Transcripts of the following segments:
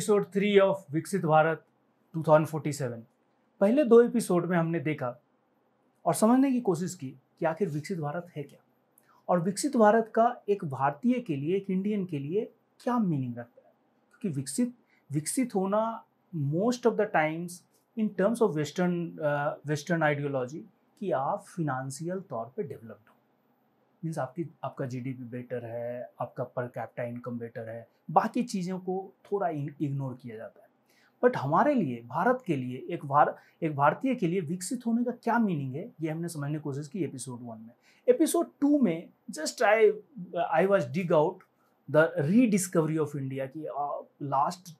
Episode three of विकसित भारत 2047 पहले दो एपिसोड में हमने देखा और समझने की कोशिश की कि आखिर विकसित भारत है क्या और विकसित भारत का एक भारतीय के लिए एक इंडियन के लिए क्या मीनिंग रखता है क्योंकि विकसित विकसित होना most of the times in terms of western western ideology कि आप फिनंशियल तौर पे डेवलप्ड हो मीन्स आपकी आपका जीडीपी बेटर है आपका पर कैपिटा इनकम बेटर है बाकी चीज़ों को थोड़ा इग्नोर किया जाता है बट हमारे लिए भारत के लिए एक भार एक भारतीय के लिए विकसित होने का क्या मीनिंग है ये हमने समझने की कोशिश की एपिसोड वन में एपिसोड टू में just I I was dig out the rediscovery of India की last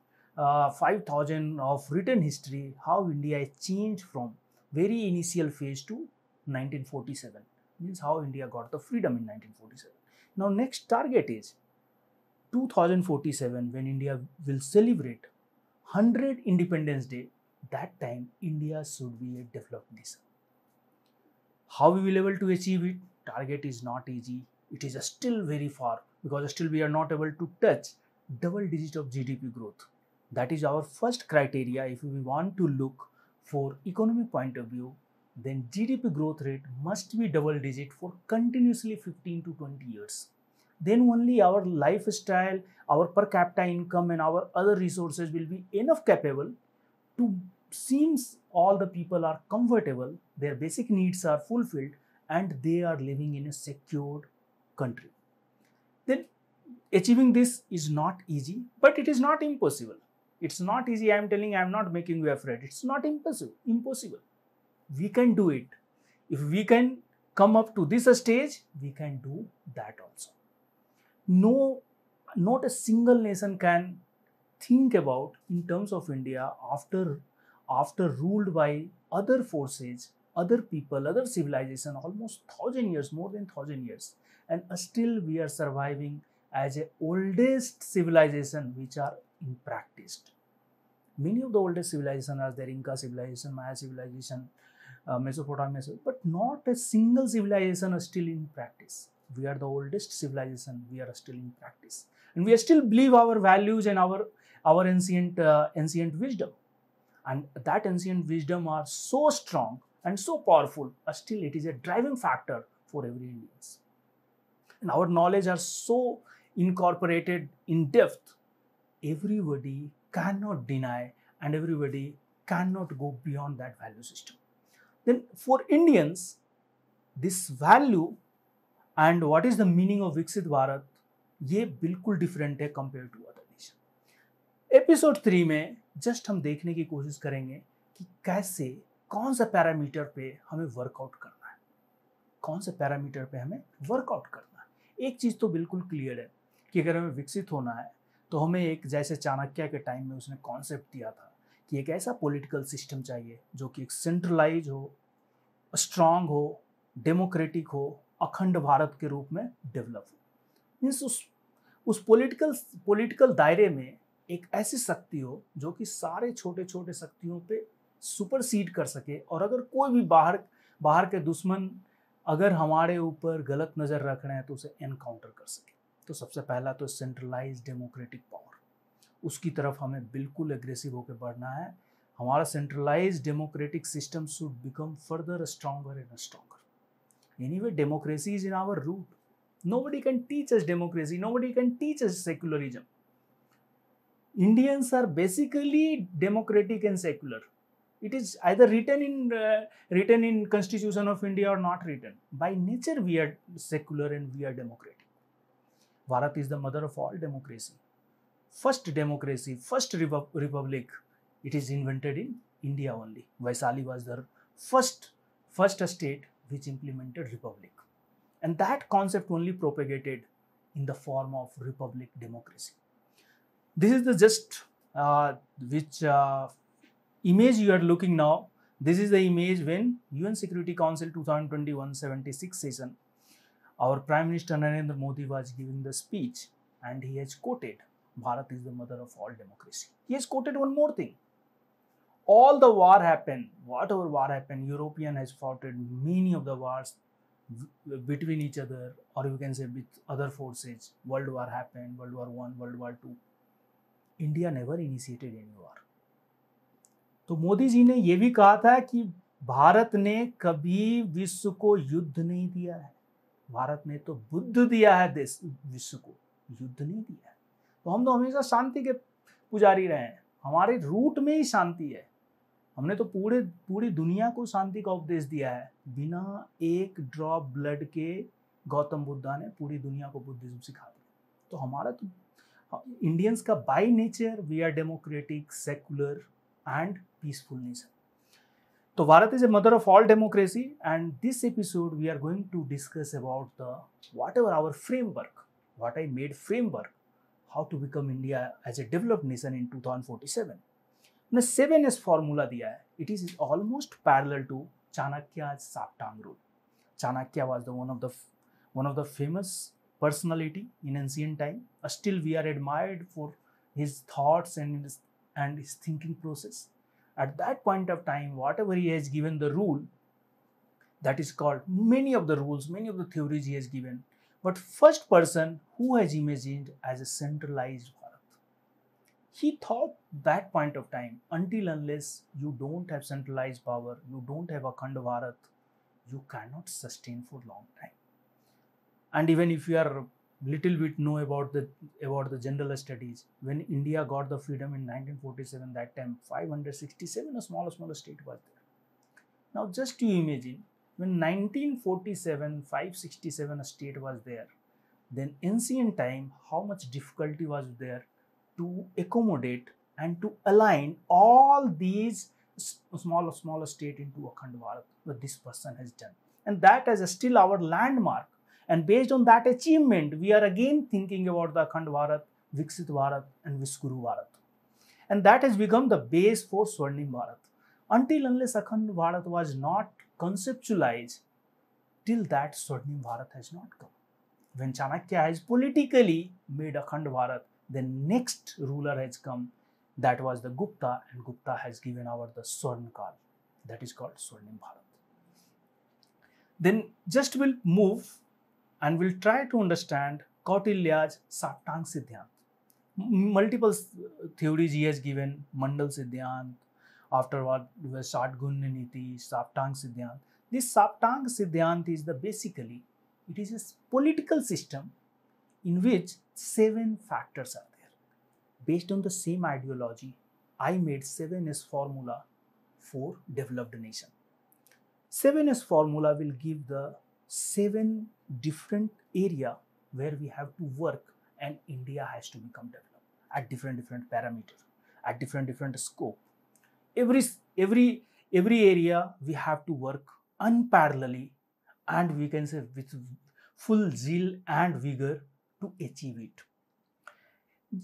five thousand of return history how India is change from very initial phase to nineteen forty seven means how India got the freedom in nineteen forty seven now next target is 2047 when India will celebrate 100 Independence Day, that time India should be a developed nation. How we will able to achieve it? Target is not easy. It is still very far because still we are not able to touch double digit of GDP growth. That is our first criteria if we want to look for economic point of view then GDP growth rate must be double digit for continuously 15 to 20 years then only our lifestyle, our per capita income, and our other resources will be enough capable to seems all the people are comfortable, their basic needs are fulfilled, and they are living in a secured country. Then achieving this is not easy, but it is not impossible. It's not easy, I am telling I am not making you afraid. It's not impossible impossible. We can do it. If we can come up to this stage, we can do that also no not a single nation can think about in terms of india after after ruled by other forces other people other civilization almost 1000 years more than 1000 years and still we are surviving as a oldest civilization which are in practice many of the oldest civilization are there inca civilization maya civilization uh, mesopotamia but not a single civilization is still in practice we are the oldest civilization we are still in practice and we still believe our values and our our ancient uh, ancient wisdom and that ancient wisdom are so strong and so powerful uh, still it is a driving factor for every indians and our knowledge are so incorporated in depth everybody cannot deny and everybody cannot go beyond that value system then for indians this value and what is the meaning of विकसित भारत ये बिल्कुल different है compare to other nation episode three में just हम देखने की कोशिश करेंगे कि कैसे कौन सा पैरामीटर पे हमें वर्कआउट करना है कौन सा पैरामीटर पे हमें वर्कआउट करना है एक चीज़ तो बिल्कुल क्लियर है कि अगर हमें विकसित होना है तो हमें एक जैसे चाणक्य के टाइम में उसने कॉन्सेप्ट दिया था कि एक ऐसा पॉलिटिकल सिस्टम चाहिए जो कि एक सेंट्रलाइज हो स्ट्रांग हो डेमोक्रेटिक हो अखंड भारत के रूप में डेवलप हो मीन्स उस उस पॉलिटिकल पॉलिटिकल दायरे में एक ऐसी शक्ति हो जो कि सारे छोटे छोटे शक्तियों पे सीड कर सके और अगर कोई भी बाहर बाहर के दुश्मन अगर हमारे ऊपर गलत नज़र रख रहे हैं तो उसे एनकाउंटर कर सके तो सबसे पहला तो सेंट्रलाइज डेमोक्रेटिक पावर उसकी तरफ हमें बिल्कुल एग्रेसिव होकर बढ़ना है हमारा centralise democratic system should become further stronger and stronger Anyway, democracy is in our root. Nobody can teach us democracy, nobody can teach us secularism. Indians are basically democratic and secular. It is either written in uh, written in Constitution of India or not written. By nature, we are secular and we are democratic. Bharat is the mother of all democracy. First democracy, first repu republic, it is invented in India only. Vaisali was the first first state which implemented republic. And that concept only propagated in the form of republic democracy. This is the just uh, which uh, image you are looking now. This is the image when UN Security Council 2021-76 session, our Prime Minister Narendra Modi was giving the speech and he has quoted, Bharat is the mother of all democracy. He has quoted one more thing, all the war happened whatever war happened european has fought in many of the wars between each other or you can say with other forces world war happened world war 1 world war 2 India never initiated any war. तो मोदी जी ने यह भी कहा था कि भारत ने कभी विश्व को युद्ध नहीं दिया है भारत ने तो बुद्ध दिया है देश विश्व को युद्ध नहीं दिया है तो हम तो हमेशा शांति के पुजारी रहे हैं हमारे रूट में ही शांति है हमने तो पूरे पूरी दुनिया को शांति का उपदेश दिया है बिना एक ड्रॉप ब्लड के गौतम बुद्धा ने पूरी दुनिया को बुद्धिज्म सिखा दिया तो हमारा तो इंडियंस हाँ, का by nature we are democratic secular and peaceful nation तो Bharat is a mother of all democracy and this episode we are going to discuss about the whatever our framework framework how to become India as a developed nation in two thousand forty seven ने seven S formula दिया है it is almost parallel to Chanakya साप्टांग rule Chanakya was the one of the one of the famous personality in ancient time still we are admired for his thoughts and and his thinking process at that point of time whatever he has given the rule that is called many of the rules many of the theories he has given but first person who has imagined as a centralise he thought that point of time until unless you don't have centralized power you don't have a bharat you cannot sustain for long time and even if you are little bit know about the about the general studies when india got the freedom in 1947 that time 567 a smaller smaller state was there now just to imagine when 1947 567 a state was there then ancient time how much difficulty was there to accommodate and to align all these smaller smaller state into Akhand Bharat what this person has done and that is still our landmark and based on that achievement we are again thinking about the Akhand Bharat, Viksit Bharat and Viskuru Bharat and that has become the base for Swarnim Bharat until unless Akhand Bharat was not conceptualized till that Swarnim Bharat has not come when Chanakya has politically made Akhand Bharat the next ruler has come that was the Gupta and Gupta has given over the Swarnakal that is called Swarnim Bharat. Then just we'll move and we'll try to understand Kautilya's Saptang Siddhant. Multiple theories he has given, Mandal Siddhant, afterward Satgun Niti, Saptang Siddhant. This Saptang Siddhant is the basically, it is a political system in which seven factors are there. Based on the same ideology, I made 7S formula for developed nation. 7S formula will give the seven different area where we have to work and India has to become developed at different different parameters, at different different scope. Every every every area we have to work unparallelly and we can say with full zeal and vigor to achieve it.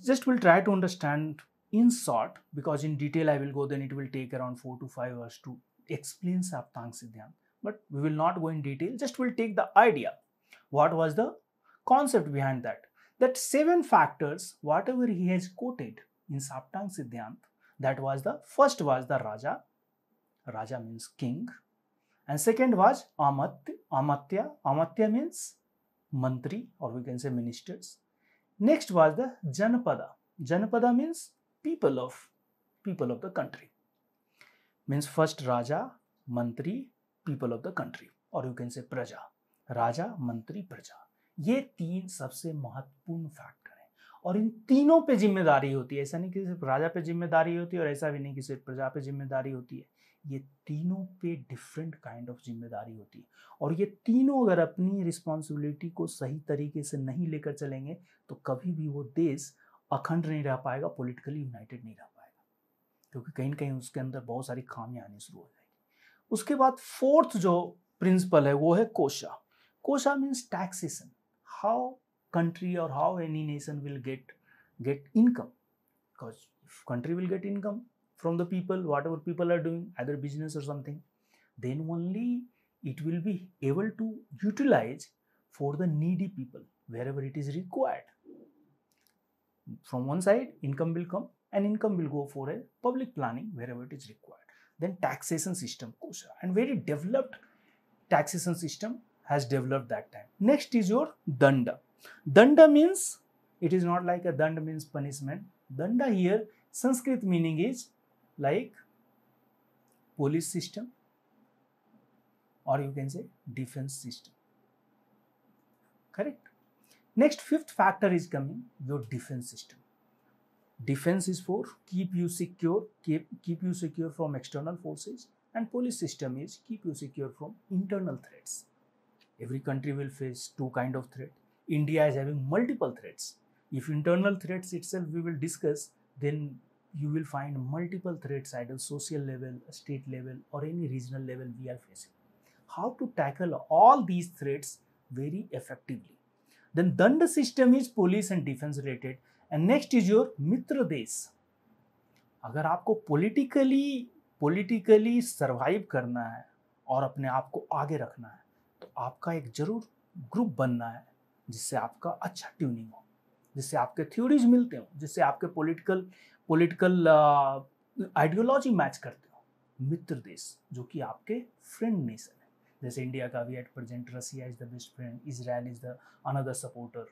Just we'll try to understand in short, because in detail I will go, then it will take around 4 to 5 hours to explain Saptang Siddhant. But we will not go in detail, just we'll take the idea. What was the concept behind that? That seven factors, whatever he has quoted in Saptang Siddhant, that was the first was the Raja. Raja means king. And second was Amatya. Amatya, Amatya means मंत्री और we can say ministers next was the जनपदा जनपदा means people of people of the country means first राजा मंत्री people of the country और you can say प्रजा राजा मंत्री प्रजा ये तीन सबसे महत्वपूर्ण फैक्टर हैं और इन तीनों पे जिम्मेदारी होती है ऐसा नहीं कि सिर्फ राजा पे जिम्मेदारी होती है और ऐसा भी नहीं कि सिर्फ प्रजा पे जिम्मेदारी होती है ये तीनों पे डिफरेंट काइंड ऑफ जिम्मेदारी होती है और ये तीनों अगर अपनी रिस्पॉन्सिबिलिटी को सही तरीके से नहीं लेकर चलेंगे तो कभी भी वो देश अखंड नहीं रह पाएगा पॉलिटिकली यूनाइटेड नहीं रह पाएगा क्योंकि कहीं ना कहीं उसके अंदर बहुत सारी खामियां आनी शुरू हो जाएगी उसके बाद फोर्थ जो प्रिंसिपल है वो है कोशा कोशा मीन्स टैक्सेशन हाउ कंट्री और how any nation will get get income country will get income from the people, whatever people are doing, either business or something, then only it will be able to utilize for the needy people wherever it is required. From one side, income will come and income will go for a public planning wherever it is required. Then taxation system goes and very developed taxation system has developed that time. Next is your danda. Danda means it is not like a danda means punishment. Danda here Sanskrit meaning is like police system or you can say defense system correct next fifth factor is coming your defense system defense is for keep you secure keep, keep you secure from external forces and police system is keep you secure from internal threats every country will face two kind of threat india is having multiple threats if internal threats itself we will discuss then you will find multiple threats at a social level, state level, or any regional level we are facing. How to tackle all these threats very effectively. Then Danda system is police and defense related. And next is your mitra desh अगर आपको politically politically survive करना है और अपने आप को आगे रखना है तो आपका एक जरूर group बनना है जिससे आपका अच्छा ट्यूनिंग हो जिससे आपके थ्योरीज मिलते हो जिससे आपके पॉलिटिकल पोलिटिकल आइडियोलॉजी मैच करते हो मित्र देश जो कि आपके फ्रेंड नेशन है जैसे इंडिया का भी at present Russia is the best friend Israel is the another supporter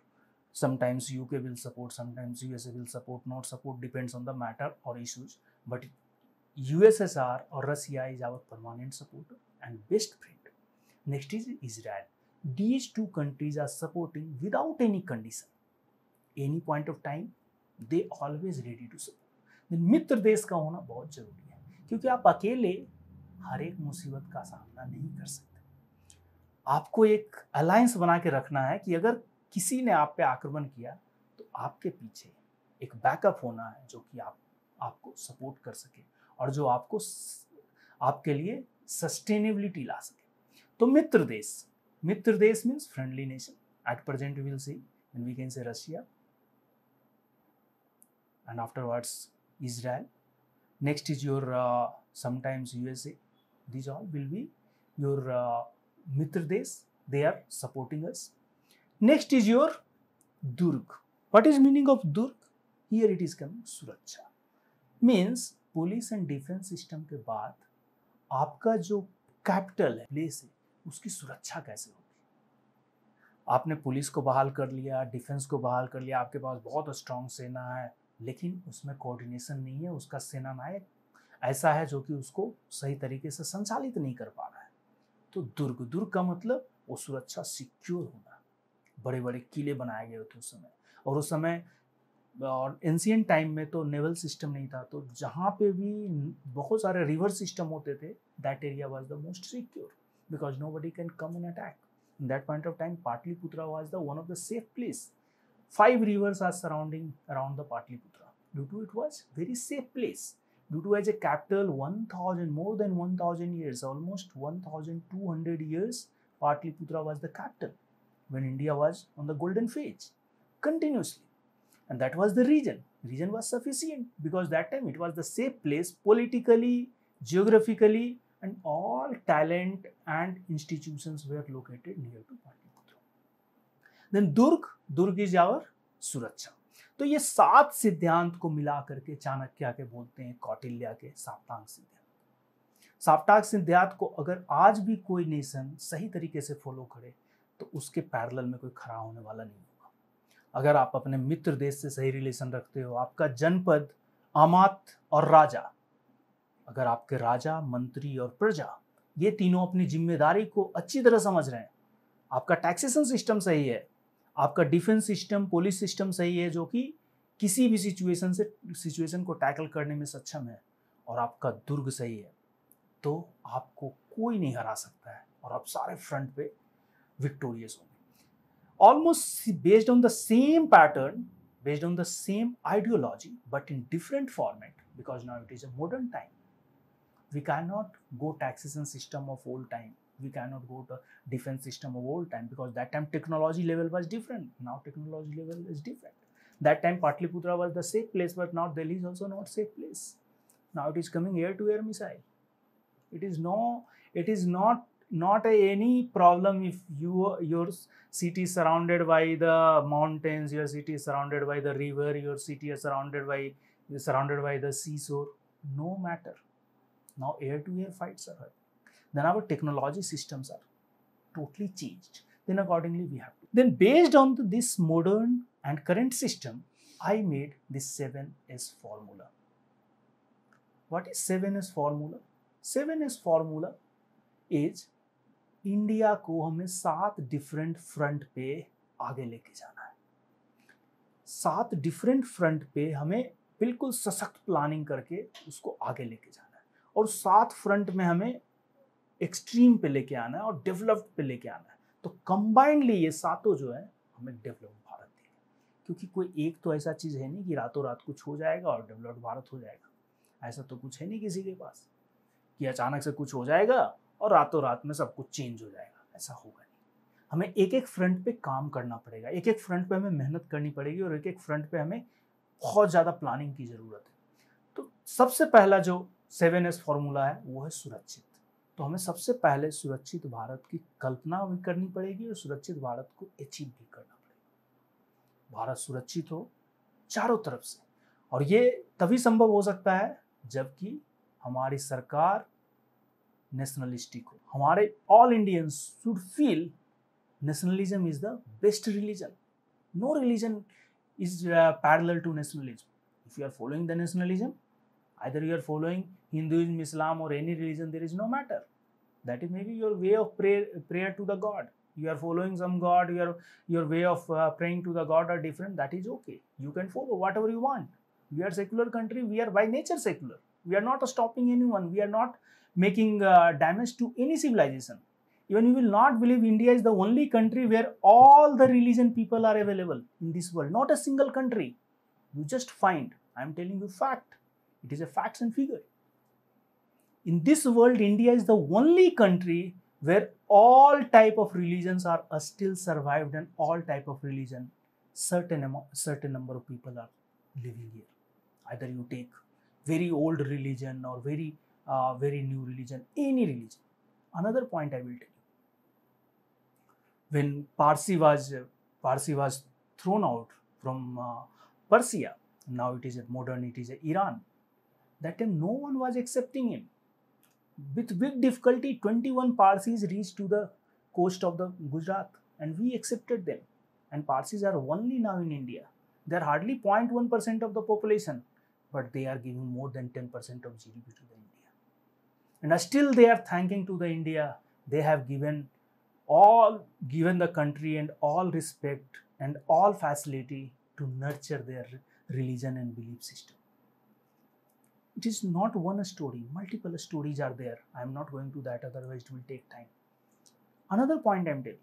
sometimes U K will support sometimes U S A will support not support depends on the matter और issues but U S S R और Russia is our permanent supporter and best friend next is Israel these two countries are supporting without any condition any point of time they always ready to support मित्र देश का होना बहुत जरूरी है क्योंकि आप अकेले हर एक मुसीबत का सामना नहीं कर सकते आपको एक अलायंस बना के रखना है कि अगर किसी ने आप पे आक्रमण किया तो आपके पीछे एक बैकअप होना है जो कि आप आपको सपोर्ट कर सके और जो आपको आपके लिए सस्टेनेबिलिटी ला सके तो मित्र देश मित्र देश means friendly nation at present will see and we can say Russia and afterwards Israel. Next is your uh, sometimes USA. These all will be your uh, Mitra Desh. They are supporting us. Next is your Durg. What is meaning of Durg? Here it is coming Suraksha. Means police and defense system. के बाद आपका जो capital है place है उसकी सुरक्षा कैसे होगी आपने पुलिस को बहाल कर लिया डिफेंस को बहाल कर लिया आपके पास बहुत स्ट्रांग सेना है लेकिन उसमें कोऑर्डिनेशन नहीं है उसका सेनानायक ऐसा है जो कि उसको सही तरीके से संचालित नहीं कर पा रहा है तो दुर्ग दुर्ग का मतलब वो सुरक्षा सिक्योर होना बड़े बड़े किले बनाए गए थे उस समय और उस समय और एंशियंट टाइम में तो नेवल सिस्टम नहीं था तो जहाँ पे भी बहुत सारे रिवर सिस्टम होते थे that area was the most secure because nobody can come an attack that point of time Pataliputra was the one of the safe place Five rivers are surrounding around the Patliputra. Due to it was very safe place. Due to as a capital, 1000, more than 1000 years, almost 1200 years, Patliputra was the capital when India was on the golden phase continuously. And that was the region. Region was sufficient because that time it was the safe place politically, geographically, and all talent and institutions were located near to Patliputra. Then Durg दुर्ग और सुरक्षा तो ये सात सिद्धांत को मिला करके चाणक्य के बोलते हैं कौटिल्या के साप्तांग सिद्धांत साप्तांग सिद्धांत को अगर आज भी कोई नेशन सही तरीके से फॉलो करे तो उसके पैरल में कोई खड़ा होने वाला नहीं होगा अगर आप अपने मित्र देश से सही रिलेशन रखते हो आपका जनपद आमात और राजा अगर आपके राजा मंत्री और प्रजा ये तीनों अपनी जिम्मेदारी को अच्छी तरह समझ रहे हैं आपका टैक्सेशन सिस्टम सही है आपका डिफेंस सिस्टम पुलिस सिस्टम सही है जो कि किसी भी सिचुएशन से सिचुएशन को टैकल करने में सक्षम है और आपका दुर्ग सही है तो आपको कोई नहीं हरा सकता है और आप सारे फ्रंट पे विक्टोरियस होंगे almost based on the same pattern based on the same ideology but in different format because now it is a modern time we can not go taxation system of old time we cannot go to defense system of old time because that time technology level was different now technology level is different that time patliputra was the safe place but now delhi is also not safe place now it is coming air to air missile it is no it is not not a, any problem if you your city is surrounded by the mountains your city is surrounded by the river your city is surrounded by surrounded by the seashore no matter now air to air fights are happening then our technology systems are totally changed. Then accordingly we have to. Then based on the, this modern and current system, I made this 7S formula. What is 7S formula? 7S formula is india ko हमें saat different front pe aage leke jana hai saat different front pe हमें bilkul सशक्त planning karke usko aage leke jana hai और सात front में हमें extreme पे लेके आना है और डेवलप्ड पे लेके आना है तो कंबाइंडली ये सातों जो है हमें डेवलप्ड भारत देगा क्योंकि कोई एक तो ऐसा चीज़ है नहीं कि रातों रात कुछ हो जाएगा और डेवलप्ड भारत हो जाएगा ऐसा तो कुछ है नहीं किसी के पास कि अचानक से कुछ हो जाएगा और रातों रात में सब कुछ चेंज हो जाएगा ऐसा होगा नहीं हमें एक एक फ्रंट पे काम करना पड़ेगा एक एक फ्रंट पे हमें मेहनत करनी पड़ेगी और एक एक फ्रंट पे हमें बहुत ज़्यादा प्लानिंग की ज़रूरत है तो सबसे पहला जो सेवन एस फॉर्मूला है वो है सुरक्षित तो हमें सबसे पहले सुरक्षित भारत की कल्पना भी करनी पड़ेगी और सुरक्षित भारत को अचीव भी करना पड़ेगा भारत सुरक्षित हो चारों तरफ से और ये तभी संभव हो सकता है जबकि हमारी सरकार नेशनलिस्टिक हो हमारे all Indian should feel nationalism is the best religion no religion is parallel to nationalism if you are following the nationalism either you are following Hinduism, Islam, or any religion, there is no matter. That is maybe your way of prayer, prayer to the God. You are following some God, your, your way of uh, praying to the God are different. That is okay. You can follow whatever you want. We are secular country. We are by nature secular. We are not stopping anyone. We are not making uh, damage to any civilization. Even you will not believe India is the only country where all the religion people are available in this world. Not a single country. You just find. I am telling you fact. It is a facts and figure in this world, India is the only country where all type of religions are uh, still survived and all type of religion, certain, amount, certain number of people are living here. Either you take very old religion or very, uh, very new religion, any religion. Another point I will tell you. When Parsi was, uh, Parsi was thrown out from uh, Persia, now it is modern, it is Iran. That time no one was accepting him with big difficulty, 21 Parsis reached to the coast of the Gujarat and we accepted them. And Parsis are only now in India. They are hardly 0.1% of the population, but they are giving more than 10% of GDP to the India. And still they are thanking to the India. They have given all given the country and all respect and all facility to nurture their religion and belief system it is not one story, multiple stories are there. I am not going to that, otherwise, it will take time. Another point I am telling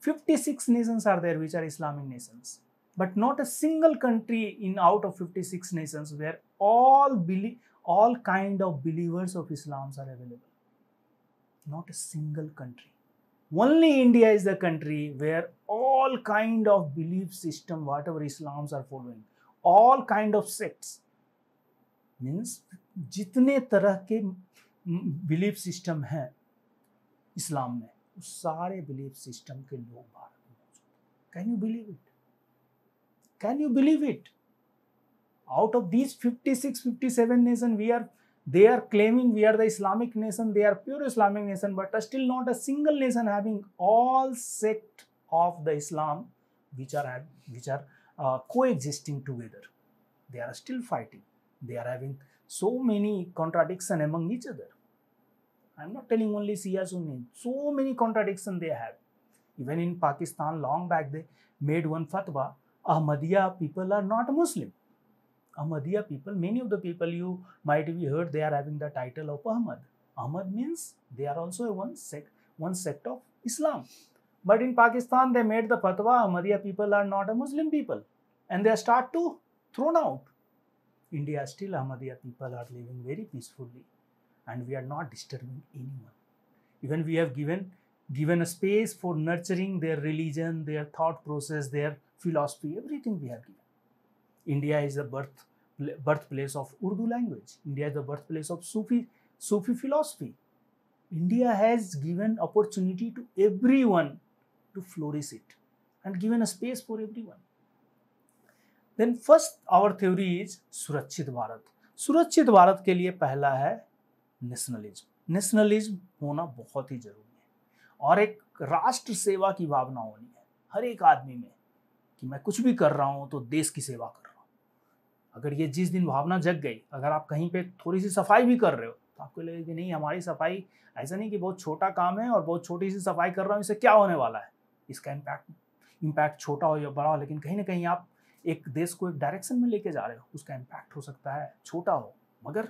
56 nations are there which are Islamic nations, but not a single country in out of 56 nations where all believe all kind of believers of Islam are available. Not a single country. Only India is the country where all kind of belief system, whatever Islams are following, all kind of sects, means जितने तरह के belief system हैं इस्लाम में उस सारे belief system के लोग भारत में can you believe it can you believe it out of these 56 57 nation we are they are claiming we are the Islamic nation they are pure Islamic nation but still not a single nation having all sect of the Islam which are which are coexisting together they are still fighting they are having so many contradiction among each other i'm not telling only shia sunni so many contradiction they have even in pakistan long back they made one fatwa ahmadiyya people are not muslim ahmadiyya people many of the people you might be heard they are having the title of ahmad ahmad means they are also a one sect one sect of islam but in pakistan they made the fatwa ahmadiyya people are not a muslim people and they start to thrown out India still Ahmadiyya people are living very peacefully and we are not disturbing anyone. Even we have given given a space for nurturing their religion, their thought process, their philosophy, everything we have given. India is the birth birthplace of Urdu language. India is the birthplace of Sufi Sufi philosophy. India has given opportunity to everyone to flourish it and given a space for everyone. Then first our theory is सुरक्षित भारत सुरक्षित भारत के लिए पहला है nationalism nationalism होना बहुत ही जरूरी है और एक राष्ट्र सेवा की भावना होनी है हर एक आदमी में कि मैं कुछ भी कर रहा हूँ तो देश की सेवा कर रहा हूँ अगर ये जिस दिन भावना जग गई अगर आप कहीं पे थोड़ी सी सफाई भी कर रहे हो तो आपको लगेगा कि नहीं हमारी सफाई ऐसा नहीं कि बहुत छोटा काम है और बहुत छोटी सी सफाई कर रहा हूँ इससे क्या होने वाला है इसका इम्पैक्ट इम्पैक्ट छोटा हो या बड़ा हो लेकिन कहीं ना कहीं आप एक देश को एक डायरेक्शन में लेके जा रहे हो उसका इम्पैक्ट हो सकता है छोटा हो मगर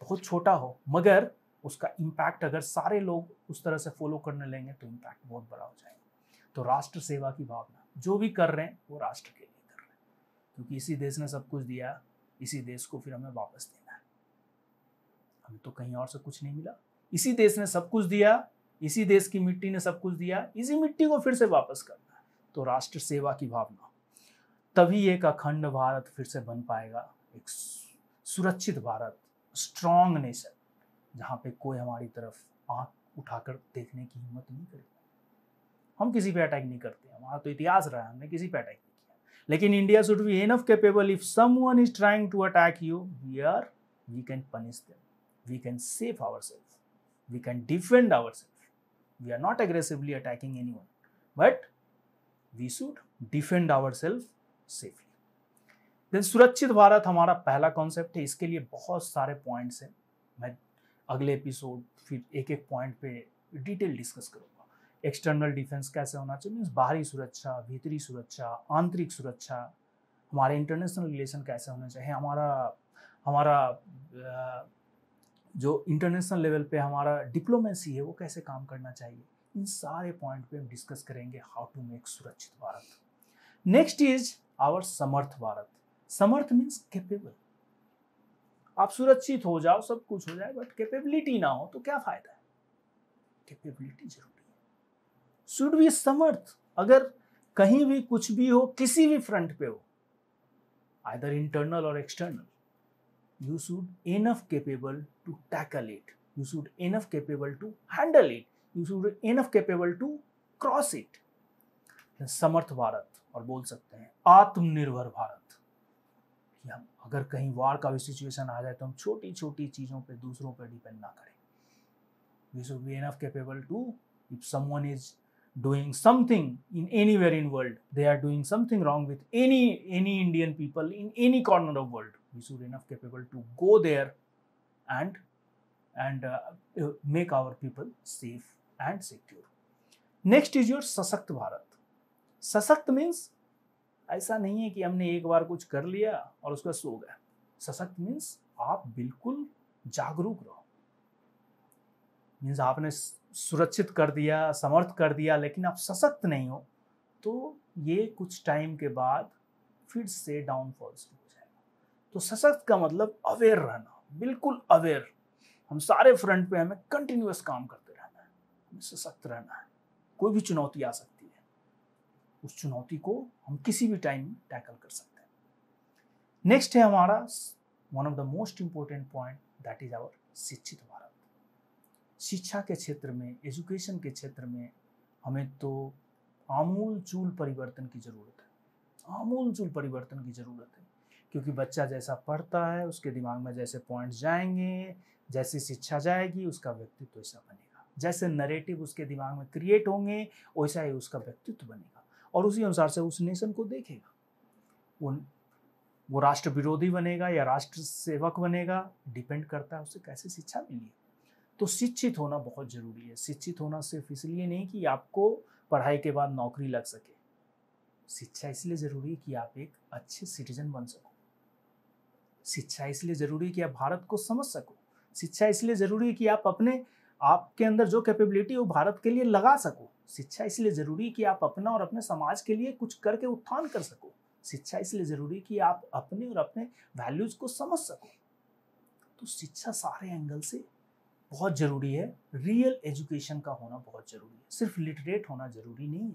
बहुत छोटा हो मगर उसका इम्पैक्ट अगर सारे लोग उस तरह से फॉलो करने लेंगे तो इम्पैक्ट बहुत बड़ा हो जाएगा तो राष्ट्र सेवा की भावना जो भी कर रहे हैं वो राष्ट्र के लिए कर रहे हैं क्योंकि इसी देश ने सब कुछ दिया इसी देश को फिर हमें वापस देना है हमें तो कहीं और से कुछ नहीं मिला इसी देश ने सब कुछ दिया इसी देश की मिट्टी ने सब कुछ दिया इसी मिट्टी को फिर से वापस करना है तो राष्ट्र सेवा की भावना तभी एक अखंड भारत फिर से बन पाएगा एक सुरक्षित भारत स्ट्रांग नेशन जहाँ पे कोई हमारी तरफ आंख उठाकर देखने की हिम्मत नहीं करेगा हम किसी पे अटैक नहीं करते हमारा तो इतिहास रहा है हमने किसी पे अटैक नहीं किया लेकिन India should be enough capable if someone is trying to attack you we are we can punish them we can save our self we can defend our self we are not aggressively attacking any but we should defend our self safely then सुरक्षित भारत हमारा पहला concept है इसके लिए बहुत सारे points हैं मैं अगले एपिसोड फिर एक एक पॉइंट पे डिटेल डिस्कस करूंगा एक्सटर्नल डिफेंस कैसे होना चाहिए मीन्स बाहरी सुरक्षा भीतरी सुरक्षा आंतरिक सुरक्षा हमारे इंटरनेशनल रिलेशन कैसे होने चाहिए हमारा हमारा जो इंटरनेशनल लेवल पे हमारा डिप्लोमेसी है वो कैसे काम करना चाहिए इन सारे पॉइंट पे हम डिस्कस करेंगे हाउ टू मेक सुरक्षित भारत नेक्स्ट इज आवर समर्थ भारत समर्थ मीन्स केपेबल आप सुरक्षित हो जाओ सब कुछ हो जाए बट केपेबिलिटी ना हो तो क्या फायदा है केपेबिलिटी जरूरी है शुड बी समर्थ अगर कहीं भी कुछ भी हो किसी भी फ्रंट पे हो आइदर इंटरनल और external you should enough capable to tackle it you should enough capable to handle it you should enough capable to cross it सकते हैं समर्थ भारत और बोल सकते हैं आत्मनिर्भर भारत हम अगर कहीं वार का भी सिचुएशन आ जाए तो हम छोटी छोटी चीजों पर दूसरों पर डिपेंड ना करें we should be enough capable to if someone is doing something in anywhere in world they are doing something wrong with any any Indian people in any corner of world we should enough capable to go there and and make our people safe and secure next is your सशक्त भारत सशक्त means ऐसा नहीं है कि हमने एक बार कुछ कर लिया और उसका सो गया सशक्त मीन्स आप बिल्कुल जागरूक रहो मीन्स आपने सुरक्षित कर दिया समर्थ कर दिया लेकिन आप सशक्त नहीं हो तो ये कुछ टाइम के बाद फिर से डाउनफॉल शुरू हो जाएगा तो सशक्त का मतलब अवेयर रहना बिल्कुल अवेयर हम सारे फ्रंट पे हमें कंटिन्यूस काम करते रहना है हमें सशक्त रहना है कोई भी चुनौती आ सकती उस चुनौती को हम किसी भी टाइम में टैकल कर सकते हैं नेक्स्ट है हमारा one of the most important point that is our शिक्षित भारत शिक्षा के क्षेत्र में एजुकेशन के क्षेत्र में हमें तो आमूल चूल परिवर्तन की ज़रूरत है आमूल चूल परिवर्तन की ज़रूरत है क्योंकि बच्चा जैसा पढ़ता है उसके दिमाग में जैसे पॉइंट्स जाएंगे जैसी शिक्षा जाएगी उसका व्यक्तित्व ऐसा बनेगा जैसे नरेटिव उसके दिमाग में क्रिएट होंगे वैसा ही उसका व्यक्तित्व बनेगा और उसी अनुसार से उस नेशन को देखेगा वो वो राष्ट्र विरोधी बनेगा या राष्ट्र सेवक बनेगा डिपेंड करता है उसे कैसे शिक्षा मिली है तो शिक्षित होना बहुत ज़रूरी है शिक्षित होना सिर्फ इसलिए नहीं कि आपको पढ़ाई के बाद नौकरी लग सके शिक्षा इसलिए ज़रूरी है कि आप एक अच्छे सिटीजन बन सको शिक्षा इसलिए ज़रूरी है कि आप भारत को समझ सको शिक्षा इसलिए ज़रूरी है कि आप अपने आपके अंदर जो कैपेबिलिटी हो भारत के लिए लगा सको शिक्षा इसलिए ज़रूरी कि आप अपना और अपने समाज के लिए कुछ करके उत्थान कर सको शिक्षा इसलिए ज़रूरी कि आप अपने और अपने वैल्यूज़ को समझ सको तो शिक्षा सारे एंगल से बहुत ज़रूरी है रियल एजुकेशन का होना बहुत ज़रूरी है सिर्फ लिटरेट होना ज़रूरी नहीं है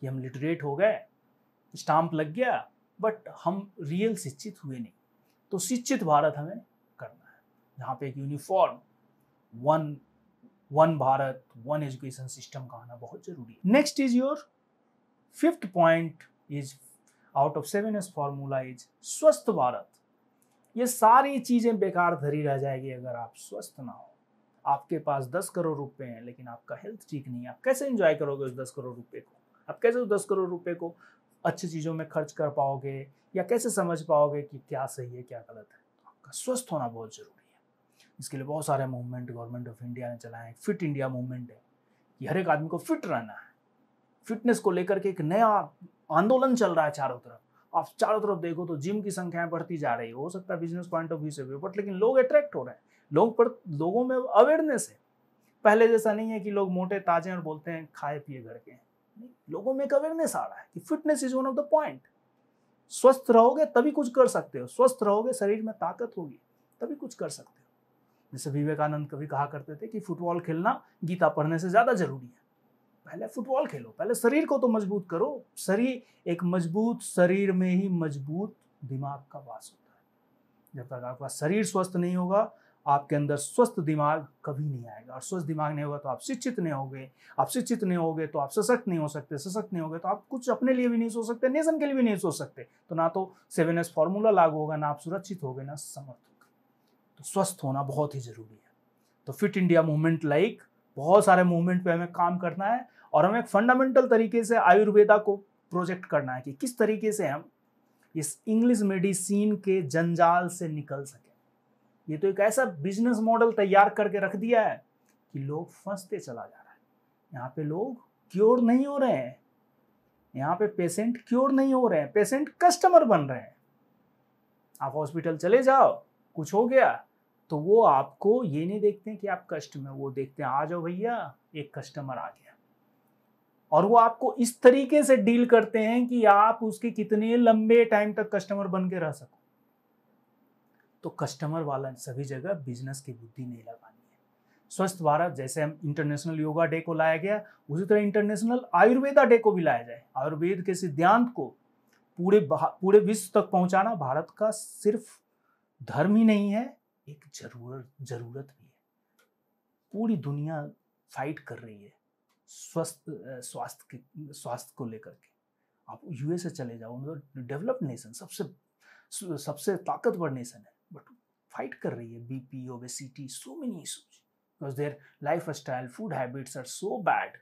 कि हम लिटरेट हो गए स्टाम्प लग गया बट हम रियल शिक्षित हुए नहीं तो शिक्षित भारत हमें करना है जहाँ पे एक uniform one one Bharat one education system का आना बहुत जरूरी है next is your fifth point is out of seven S formula is स्वस्थ भारत ये सारी चीज़ें बेकार धरी रह जाएगी अगर आप स्वस्थ ना हो आपके पास दस करोड़ रुपए हैं लेकिन आपका हेल्थ ठीक नहीं है आप कैसे इंजॉय करोगे उस दस करोड़ रुपए को आप कैसे उस दस करोड़ रुपए को अच्छी चीज़ों में खर्च कर पाओगे या कैसे समझ पाओगे कि क्या सही है क्या गलत है आपका स्वस्थ होना बहुत जरूरी इसके लिए बहुत सारे मूवमेंट गवर्नमेंट ऑफ इंडिया ने चलाए हैं फिट इंडिया मूवमेंट है कि हर एक आदमी को फिट रहना है फिटनेस को लेकर के एक नया आंदोलन चल रहा है चारों तरफ आप चारों तरफ देखो तो जिम की संख्याएं बढ़ती जा रही है हो सकता है बिजनेस पॉइंट ऑफ व्यू से भी बट लेकिन लोग अट्रैक्ट हो रहे हैं लोग पर लोगों में अवेयरनेस है पहले जैसा नहीं है कि लोग मोटे ताजे और बोलते हैं खाए पिए घर के लोगों में एक अवेयरनेस आ रहा है कि fitness is one of the point स्वस्थ रहोगे तभी कुछ कर सकते हो स्वस्थ रहोगे शरीर में ताकत होगी तभी कुछ कर सकते हो जैसे विवेकानंद कभी कहा करते थे कि फुटबॉल खेलना गीता पढ़ने से ज़्यादा जरूरी है पहले फुटबॉल खेलो पहले शरीर को तो मजबूत करो शरीर एक मजबूत शरीर में ही मजबूत दिमाग का वास होता है जब तक आपका शरीर स्वस्थ नहीं होगा आपके अंदर स्वस्थ दिमाग कभी नहीं आएगा और स्वस्थ दिमाग नहीं होगा तो आप शिक्षित नहीं होगे आप शिक्षित नहीं होगे तो आप सशक्त नहीं हो सकते सशक्त नहीं होगे तो आप कुछ अपने लिए भी नहीं सोच सकते नेशन के लिए भी नहीं सोच सकते तो ना तो सेवन एस फॉर्मूला लागू होगा ना आप सुरक्षित होगे ना समर्थ तो स्वस्थ होना बहुत ही ज़रूरी है तो फिट इंडिया मूवमेंट लाइक बहुत सारे मूवमेंट पे हमें काम करना है और हमें फंडामेंटल तरीके से आयुर्वेदा को प्रोजेक्ट करना है कि किस तरीके से हम इस इंग्लिश मेडिसिन के जंजाल से निकल सकें ये तो एक ऐसा बिजनेस मॉडल तैयार करके रख दिया है कि लोग फंसते चला जा रहा है यहाँ पे लोग क्योर नहीं हो रहे हैं यहाँ पे पेशेंट क्योर नहीं हो रहे हैं पेशेंट कस्टमर बन रहे हैं आप हॉस्पिटल चले जाओ कुछ हो गया तो वो आपको ये नहीं देखते हैं कि आप कस्टमर वो देखते हैं आ जाओ भैया एक कस्टमर आ गया और वो आपको इस तरीके से डील करते हैं कि आप उसके कितने लंबे टाइम तक कस्टमर बन के रह सको तो कस्टमर वाला सभी जगह बिजनेस की बुद्धि नहीं लगानी है स्वस्थ भारत जैसे हम इंटरनेशनल योगा डे को लाया गया उसी तरह इंटरनेशनल आयुर्वेदा डे को भी लाया जाए आयुर्वेद के सिद्धांत को पूरे पूरे विश्व तक पहुंचाना भारत का सिर्फ धर्म ही नहीं है एक जरूरत जरूरत भी है पूरी दुनिया फाइट कर रही है स्वस्थ स्वास्थ्य के स्वास्थ्य को लेकर के आप यूएसए चले जाओ डेवलप्ड नेशन सबसे सबसे ताकतवर नेशन है बट फाइट कर रही है BP obesity so many issues because their lifestyle food habits are so bad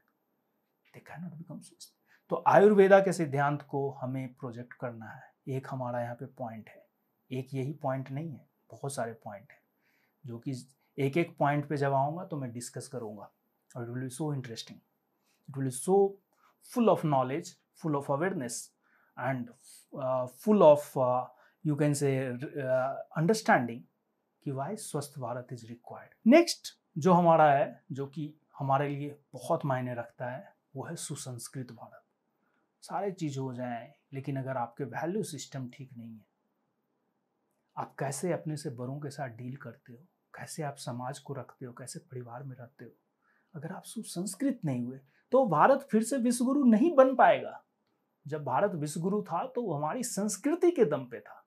they can not become स्वस्थ तो आयुर्वेदा के सिद्धांत को हमें प्रोजेक्ट करना है एक हमारा यहाँ पे पॉइंट है एक यही पॉइंट नहीं है बहुत सारे पॉइंट हैं जो कि एक एक पॉइंट पे जब आऊँगा तो मैं डिस्कस करूँगा और it will be so interesting it will be so full of knowledge full of awareness and full of you can say understanding कि वाई स्वस्थ भारत इज रिक्वायर्ड नेक्स्ट जो हमारा है जो कि हमारे लिए बहुत मायने रखता है वो है सुसंस्कृत भारत सारे चीज़ हो जाए लेकिन अगर आपके वैल्यू सिस्टम ठीक नहीं है आप कैसे अपने से बड़ों के साथ डील करते हो कैसे आप समाज को रखते हो कैसे परिवार में रहते हो अगर आप सुसंस्कृत नहीं हुए तो भारत फिर से विश्वगुरु नहीं बन पाएगा जब भारत विश्वगुरु था तो हमारी संस्कृति के दम पे था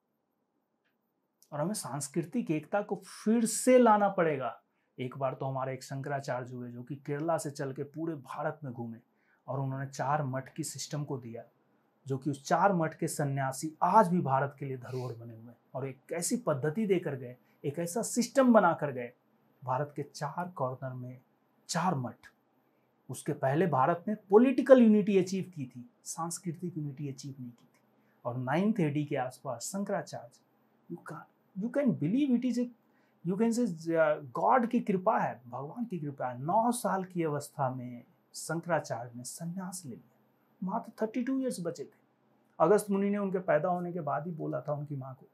और हमें सांस्कृतिक एकता को फिर से लाना पड़ेगा एक बार तो हमारे एक शंकराचार्य हुए जो कि केरला से चल के पूरे भारत में घूमे और उन्होंने चार मठ की सिस्टम को दिया जो कि उस चार मठ के सन्यासी आज भी भारत के लिए धरोहर बने हुए हैं और एक ऐसी पद्धति देकर गए एक ऐसा सिस्टम बना कर गए भारत के चार कॉर्नर में चार मठ उसके पहले भारत ने पॉलिटिकल यूनिटी अचीव की थी सांस्कृतिक यूनिटी अचीव नहीं की थी और नाइन्थ एडी के आसपास Shankaracharya you can you can believe it is a you can say God की कृपा है भगवान की कृपा है नौ साल की अवस्था में शंकराचार्य ने संन्यास ले लिया मात्र थर्टी टू ईयर्स बचे थे अगस्त मुनि ने उनके पैदा होने के बाद ही बोला था उनकी माँ को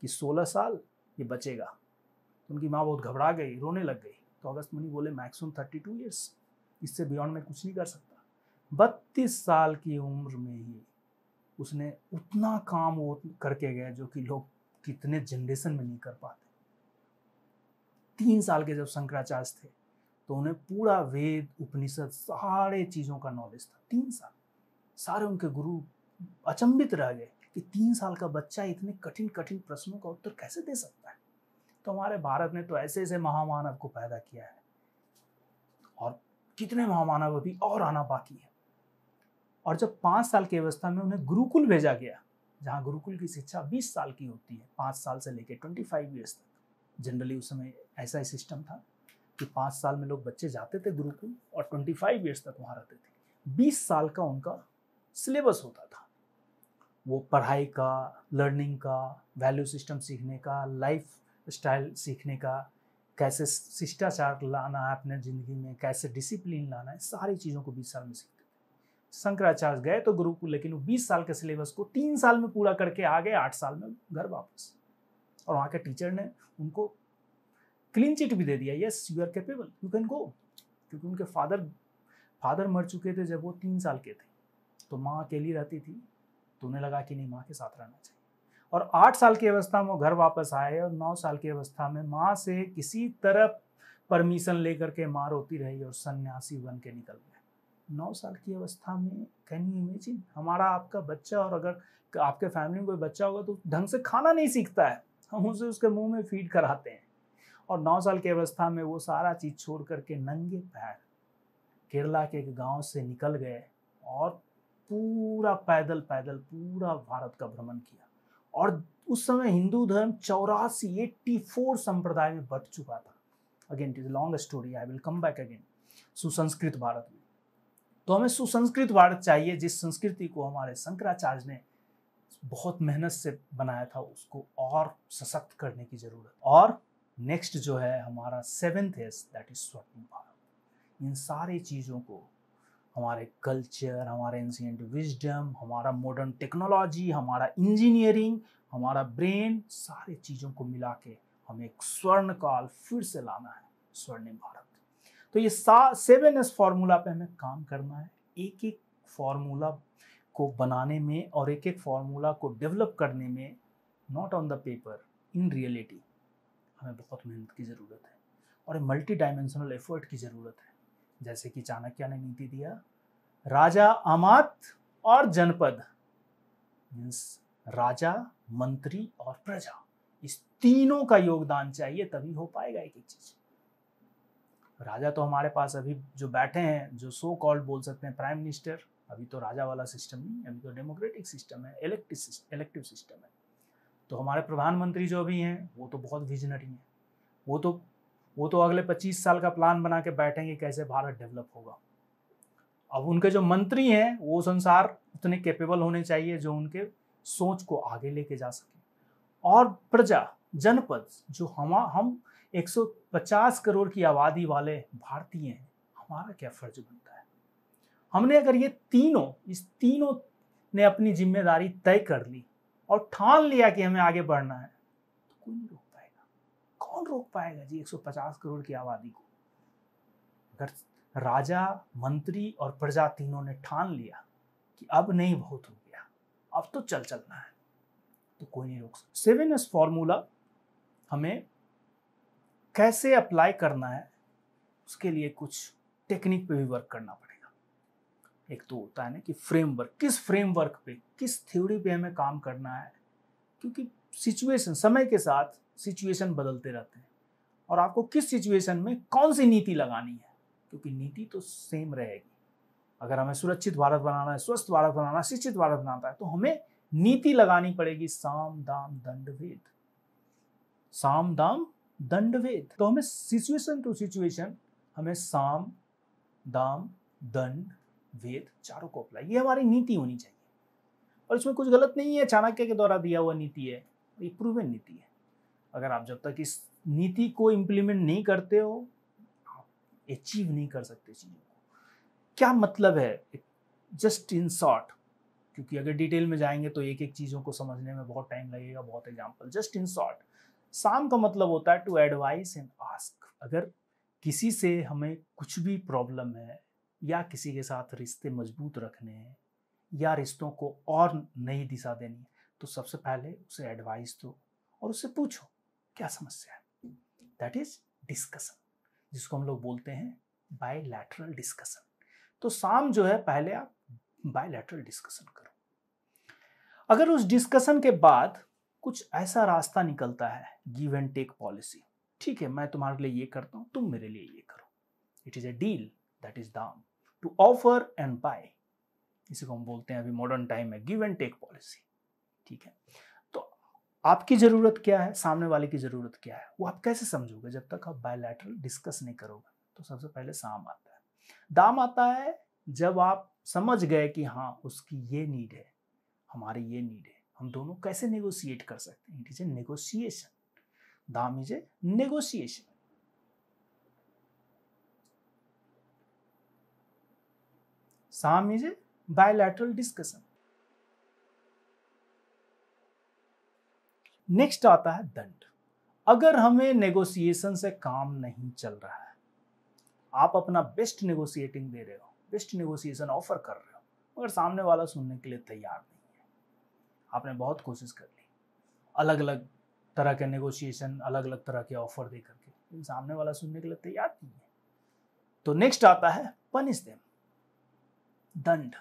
कि सोलह साल ये बचेगा उनकी माँ बहुत घबरा गई रोने लग गई तो अगस्त मुनि बोले मैक्सिमम थर्टी टू ईयर्स इससे बियॉन्ड मैं कुछ नहीं कर सकता बत्तीस साल की उम्र में ही उसने उतना काम वो करके गया जो कि लोग कितने जनरेशन में नहीं कर पाते तीन साल के जब शंकराचार्य थे तो उन्हें पूरा वेद उपनिषद सारे चीज़ों का नॉलेज था तीन साल सारे उनके गुरु अचंभित रह गए कि तीन साल का बच्चा इतने कठिन कठिन प्रश्नों का उत्तर कैसे दे सकता है तो हमारे भारत ने तो ऐसे ऐसे महामानव को पैदा किया है और कितने महामानव अभी और आना बाकी है और जब पाँच साल की अवस्था में उन्हें गुरुकुल भेजा गया जहाँ गुरुकुल की शिक्षा बीस साल की होती है पाँच साल से लेकर ट्वेंटी फाइव ईयर्स तक जनरली उस समय ऐसा ही सिस्टम था कि पाँच साल में लोग बच्चे जाते थे गुरुकुल और ट्वेंटी फाइव ईयर्स तक वहाँ रहते थे बीस साल का उनका सिलेबस होता था वो पढ़ाई का लर्निंग का वैल्यू सिस्टम सीखने का लाइफ स्टाइल सीखने का कैसे शिष्टाचार लाना है अपने ज़िंदगी में कैसे डिसिप्लिन लाना है सारी चीज़ों को बीस साल में सीखते थे शंकराचार्य गए तो गुरु को लेकिन वो बीस साल के सिलेबस को तीन साल में पूरा करके आ गए आठ साल में घर वापस और वहाँ के टीचर ने उनको क्लीन चिट भी दे दिया yes you are capable you can go क्योंकि उनके फादर फादर मर चुके थे जब वो तीन साल के थे तो माँ अकेली रहती थी तो उन्हें लगा कि नहीं माँ के साथ रहना चाहिए और आठ साल की अवस्था में वो घर वापस आए और नौ साल की अवस्था में माँ से किसी तरह परमिशन लेकर के माँ रोती रही और सन्यासी बन के निकल गए नौ साल की अवस्था में कैन यू इमेजिन हमारा आपका बच्चा और अगर आपके फैमिली में कोई बच्चा होगा तो ढंग से खाना नहीं सीखता है हम उसे उसके मुंह में फीड कराते हैं और नौ साल की अवस्था में वो सारा चीज़ छोड़ करके नंगे पैर केरला के एक गांव से निकल गए और पूरा पैदल पैदल पूरा भारत का भ्रमण किया और उस समय हिंदू धर्म चौरासी एट्टी फोर संप्रदाय में बट चुका था again it is long story I will come back again सुसंस्कृत भारत में तो हमें सुसंस्कृत भारत चाहिए जिस संस्कृति को हमारे शंकराचार्य ने बहुत मेहनत से बनाया था उसको और सशक्त करने की जरूरत और नेक्स्ट जो है हमारा सेवेंथ है दैट इज स्वर्ण भारत इन सारे चीज़ों को हमारे कल्चर हमारे एंशियंट विजडम हमारा मॉडर्न टेक्नोलॉजी हमारा इंजीनियरिंग हमारा ब्रेन सारे चीज़ों को मिला के हमें एक स्वर्ण काल फिर से लाना है स्वर्णिम भारत तो ये सा सेवन एस फार्मूला पे हमें काम करना है एक एक फार्मूला को बनाने में और एक एक फार्मूला को डेवलप करने में not on the paper in reality हमें बहुत मेहनत की ज़रूरत है और मल्टी डायमेंशनल एफर्ट की ज़रूरत है जैसे कि चाणक्य ने नीति दिया राजा अमात और जनपद मीन्स राजा मंत्री और प्रजा इस तीनों का योगदान चाहिए तभी हो पाएगा एक एक चीज राजा तो हमारे पास अभी जो बैठे हैं जो सो कॉल्ड बोल सकते हैं प्राइम मिनिस्टर अभी तो राजा वाला सिस्टम नहीं अभी तो डेमोक्रेटिक सिस्टम है इलेक्टिव इलेक्टिव सिस्टम है तो हमारे प्रधानमंत्री जो अभी हैं वो तो बहुत विजनरी हैं वो तो वो तो अगले 25 साल का प्लान बना के बैठेंगे कैसे भारत डेवलप होगा अब उनके जो मंत्री हैं वो संसार उतने कैपेबल होने चाहिए जो उनके सोच को आगे लेके जा सके और प्रजा जनपद जो हम हम 150 करोड़ की आबादी वाले भारतीय हैं हमारा क्या फर्ज बनता है हमने अगर ये तीनों इस तीनों ने अपनी जिम्मेदारी तय कर ली और ठान लिया कि हमें आगे बढ़ना है तो कोई नहीं कौन रोक पाएगा जी 150 करोड़ की आबादी को अगर राजा मंत्री और प्रजा तीनों ने ठान लिया कि अब नहीं बहुत हो गया अब तो चल चलना है तो कोई नहीं रोक सकता सेवन एस फॉर्मूला हमें कैसे अप्लाई करना है उसके लिए कुछ टेक्निक पे भी वर्क करना पड़ेगा एक तो होता है ना कि फ्रेमवर्क किस फ्रेमवर्क पे किस थ्योरी पे हमें काम करना है क्योंकि सिचुएशन समय के साथ सिचुएशन बदलते रहते हैं और आपको किस सिचुएशन में कौन सी नीति लगानी है क्योंकि नीति तो सेम रहेगी अगर हमें सुरक्षित भारत बनाना है स्वस्थ भारत बनाना है शिक्षित भारत बनाना है तो हमें नीति लगानी पड़ेगी साम दाम दंड भेद साम दाम दंड भेद तो हमें सिचुएशन टू सिचुएशन हमें साम दाम दंड वेद चारों को अप्लाई ये हमारी नीति होनी चाहिए और इसमें कुछ गलत नहीं है चाणक्य के द्वारा दिया हुआ नीति है ये प्रूवन नीति है अगर आप जब तक इस नीति को इम्प्लीमेंट नहीं करते हो आप अचीव नहीं कर सकते चीज़ों को क्या मतलब है जस्ट इन शॉर्ट क्योंकि अगर डिटेल में जाएंगे तो एक एक चीज़ों को समझने में बहुत टाइम लगेगा बहुत एग्जाम्पल जस्ट इन शॉर्ट शाम का मतलब होता है टू एडवाइस एंड आस्क अगर किसी से हमें कुछ भी प्रॉब्लम है या किसी के साथ रिश्ते मजबूत रखने हैं या रिश्तों को और नई दिशा देनी है तो सबसे पहले उसे एडवाइस दो और उससे पूछो क्या समस्या है दैट इज डिस्कशन जिसको हम लोग बोलते हैं बायलैटरल डिस्कशन तो शाम जो है पहले आप बायलैटरल डिस्कशन करो अगर उस डिस्कशन के बाद कुछ ऐसा रास्ता निकलता है गिव एंड टेक पॉलिसी ठीक है मैं तुम्हारे लिए ये करता हूँ तुम मेरे लिए ये करो it is a deal that is दाम टू ऑफर एंड बाय इसी को हम बोलते हैं अभी मॉडर्न टाइम में गिव एंड टेक पॉलिसी ठीक है आपकी ज़रूरत क्या है सामने वाले की ज़रूरत क्या है वो आप कैसे समझोगे जब तक आप बायोलैटरल डिस्कस नहीं करोगे तो सबसे पहले साम आता है दाम आता है जब आप समझ गए कि हाँ उसकी ये नीड है हमारी ये नीड है हम दोनों कैसे नेगोशिएट कर सकते हैं इट इज़ ए नेगोशिएशन दाम इज ए नेगोशिएशन साम is a bilateral discussion next आता है दंड अगर हमें नेगोशिएशन से काम नहीं चल रहा है आप अपना बेस्ट नेगोशिएटिंग दे रहे हो बेस्ट नेगोशिएशन ऑफर कर रहे हो मगर सामने वाला सुनने के लिए तैयार नहीं है आपने बहुत कोशिश कर ली अलग अलग तरह के नेगोशिएशन अलग अलग तरह के ऑफर दे करके लेकिन सामने वाला सुनने के लिए तैयार नहीं है तो नेक्स्ट आता है पनिश देम दंड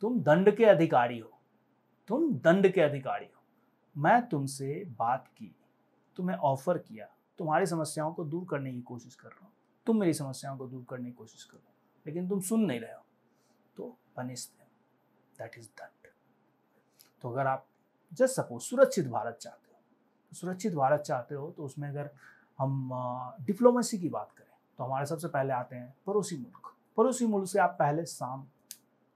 तुम दंड के अधिकारी हो तुम दंड के अधिकारी हो मैं तुमसे बात की तुम्हें ऑफर किया तुम्हारी समस्याओं को दूर करने की कोशिश कर रहा हूँ तुम मेरी समस्याओं को दूर करने की कोशिश कर लेकिन तुम सुन नहीं रहे हो तो पनिश दैट इज दैट तो अगर आप जस्ट सपोज सुरक्षित भारत चाहते हो तो सुरक्षित भारत चाहते हो तो उसमें अगर हम डिप्लोमेसी की बात करें तो हमारे सबसे पहले आते हैं पड़ोसी मुल्क पड़ोसी मुल्क से आप पहले शाम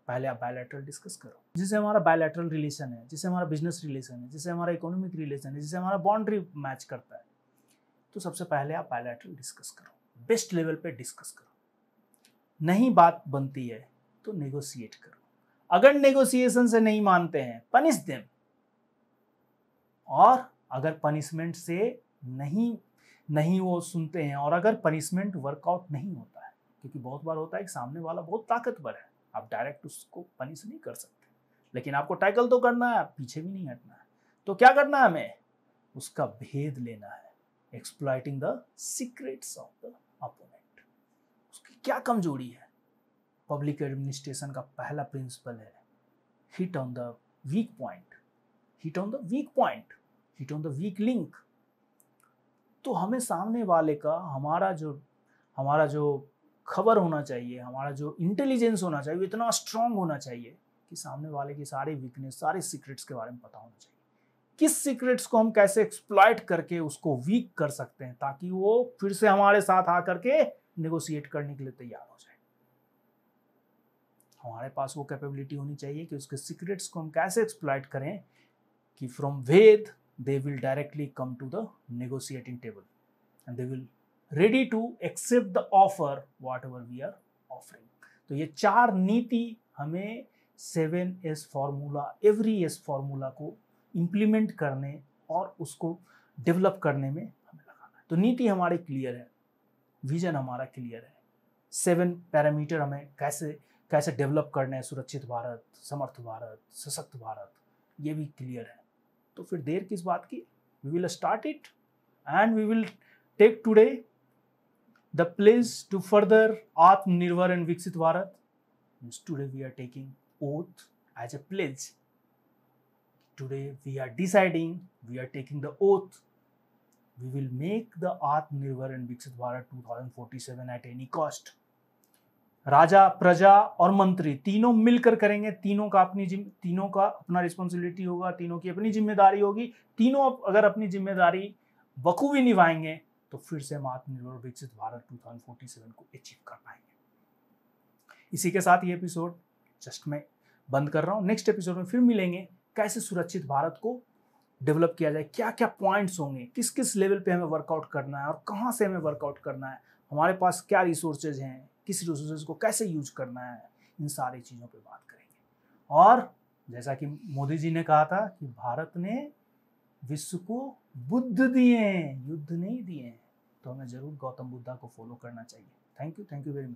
पहले आप बायोलेटरल डिस्कस करो जिससे हमारा बायोलेटरल रिलेशन है जिससे हमारा बिजनेस रिलेशन है जिससे हमारा इकोनॉमिक रिलेशन है जिससे हमारा बाउंड्री मैच करता है तो सबसे पहले आप बायोलेटरल डिस्कस करो बेस्ट लेवल पे डिस्कस करो नहीं बात बनती है तो नेगोशिएट करो अगर नेगोशिएशन से नहीं मानते हैं पनिश देम और अगर पनिशमेंट से नहीं नहीं वो सुनते हैं और अगर पनिशमेंट वर्कआउट नहीं होता है क्योंकि बहुत बार होता है कि सामने वाला बहुत ताकतवर है आप डायरेक्ट उसको पनिश नहीं कर सकते लेकिन आपको टैकल तो करना है पीछे भी नहीं हटना है तो क्या करना है हमें उसका भेद लेना है exploiting the secrets of the opponent उसकी क्या कमजोरी है पब्लिक एडमिनिस्ट्रेशन का पहला प्रिंसिपल है hit on the weak point hit on the weak point hit on the weak link तो हमें सामने वाले का हमारा जो हमारा जो खबर होना चाहिए हमारा जो इंटेलिजेंस होना चाहिए इतना स्ट्रांग होना चाहिए कि सामने वाले की सारी वीकनेस सारे सीक्रेट्स के बारे में पता होना चाहिए किस सीक्रेट्स को हम कैसे एक्सप्लॉयट करके उसको वीक कर सकते हैं ताकि वो फिर से हमारे साथ आकर के नेगोशिएट करने के लिए तैयार हो जाए हमारे पास वो कैपेबिलिटी होनी चाहिए कि उसके सीक्रेट्स को हम कैसे एक्सप्लॉयट करें कि फ्रॉम वेद they will directly come to the negotiating table and they will ready to accept the offer whatever we are offering तो ये चार नीति हमें seven S formula every S formula को इम्प्लीमेंट करने और उसको डेवलप करने में हमें लगाना है तो नीति हमारे क्लियर है विजन हमारा क्लियर है सेवन पैरामीटर हमें कैसे कैसे डेवलप करने हैं सुरक्षित भारत समर्थ भारत सशक्त भारत ये भी क्लियर है तो फिर देर किस बात की we will start it and we will take today the place to further आत्मनिर्भर एंड विकसित Bharat today we are taking oath as a pledge. Today we are deciding, we are taking the oath. We will make the Atmanirbhar and Viksit Bharat 2047 at any cost. राजा प्रजा और मंत्री तीनों मिलकर करेंगे तीनों का अपनी तीनों का अपना रिस्पॉन्सिबिलिटी होगा तीनों की अपनी जिम्मेदारी होगी तीनों अगर अपनी जिम्मेदारी बखूबी निभाएंगे तो फिर से हम आत्मनिर्भर विकसित भारत 2047 को अचीव कर पाएंगे इसी के साथ ये एपिसोड जस्ट मैं बंद कर रहा हूँ नेक्स्ट एपिसोड में फिर मिलेंगे कैसे सुरक्षित भारत को डेवलप किया जाए क्या क्या पॉइंट्स होंगे किस किस लेवल पे हमें वर्कआउट करना है और कहाँ से हमें वर्कआउट करना है हमारे पास क्या रिसोर्सेज हैं किस रिसोर्सेज को कैसे यूज करना है इन सारी चीज़ों पर बात करेंगे और जैसा कि मोदी जी ने कहा था कि भारत ने विश्व को बुद्ध दिए हैं युद्ध नहीं दिए हैं तो हमें ज़रूर गौतम बुद्धा को फॉलो करना चाहिए thank you thank you very much